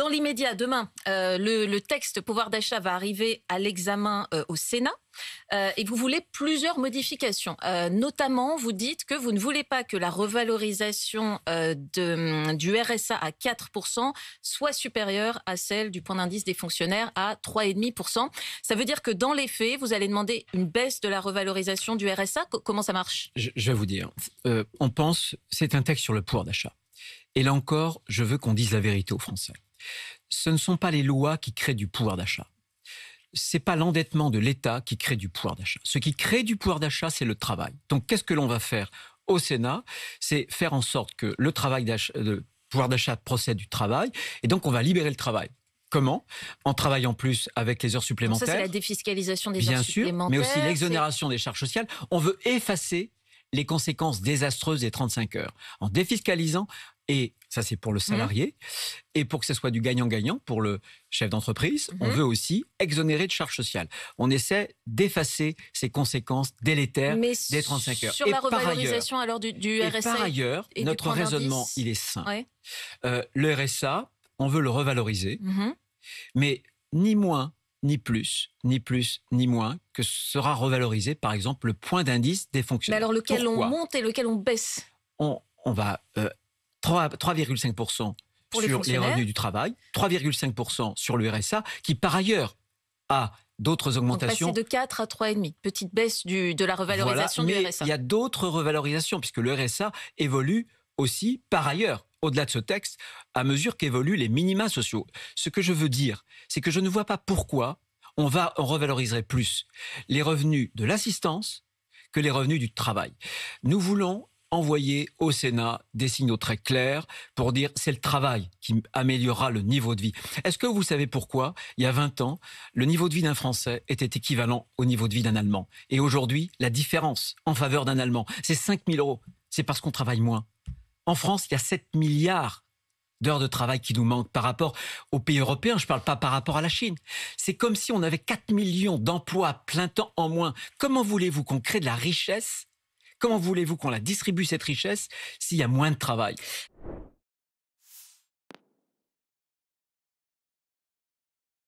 Dans l'immédiat, demain, euh, le, texte pouvoir d'achat va arriver à l'examen euh, au Sénat. Euh, et vous voulez plusieurs modifications. notamment, vous dites que vous ne voulez pas que la revalorisation de, du RSA à 4% soit supérieure à celle du point d'indice des fonctionnaires à 3,5%. Ça veut dire que dans les faits, vous allez demander une baisse de la revalorisation du RSA. comment ça marche je, je, vais vous dire. on pense, c'est un texte sur le pouvoir d'achat. Et là encore, je veux qu'on dise la vérité aux Français ce ne sont pas les lois qui créent du pouvoir d'achat. C'est pas l'endettement de l'État qui crée du pouvoir d'achat. Ce qui crée du pouvoir d'achat, c'est le travail. Donc, qu'est-ce que l'on va faire au Sénat C'est faire en sorte que le travail de pouvoir d'achat procède du travail, et donc on va libérer le travail. Comment En travaillant plus avec les heures supplémentaires. ça, c'est la défiscalisation des heures supplémentaires. mais aussi l'exonération des charges sociales. On veut effacer les conséquences désastreuses des 35 heures en défiscalisant et ça c'est pour le mmh. salarié et pour que ce soit du gagnant-gagnant pour le chef d'entreprise, on mmh. veut aussi exonérer de charges sociales. On essaie d'effacer ces conséquences délétères des 35 heures. Sur et la revalorisation alors du, RSA. par ailleurs, notre raisonnement, il est sain. Euh, le RSA, on veut le revaloriser. Mmh mais ni moins ni plus, ni plus, ni moins que sera revalorisé, par exemple, le point d'indice des fonctionnaires. Mais alors lequel on monte et lequel on baisse on, va 3,5% euh, sur les, revenus du travail, 3,5% sur le RSA, qui par ailleurs a d'autres augmentations. Donc, passer de 4 à 3,5, petite baisse du, de la revalorisation voilà, mais du RSA. Il y a d'autres revalorisations, puisque le RSA évolue aussi par ailleurs au-delà de ce texte, à mesure qu'évoluent les minima sociaux. Ce que je veux dire, c'est que je ne vois pas pourquoi on va revaloriserait plus les revenus de l'assistance que les revenus du travail. Nous voulons envoyer au Sénat des signaux très clairs pour dire c'est le travail qui améliorera le niveau de vie. Est-ce que vous savez pourquoi, il y a 20 ans, le niveau de vie d'un Français était équivalent au niveau de vie d'un Allemand Et aujourd'hui, la différence en faveur d'un Allemand, c'est 5 000 euros. C'est parce qu'on travaille moins. En France, il y a 7 milliards d'heures de travail qui nous manquent par rapport aux pays européens. Je ne parle pas par rapport à la Chine. C'est comme si on avait 4 millions d'emplois plein temps en moins. Comment voulez-vous qu'on crée de la richesse Comment voulez-vous qu'on la distribue, cette richesse, s'il y a moins de travail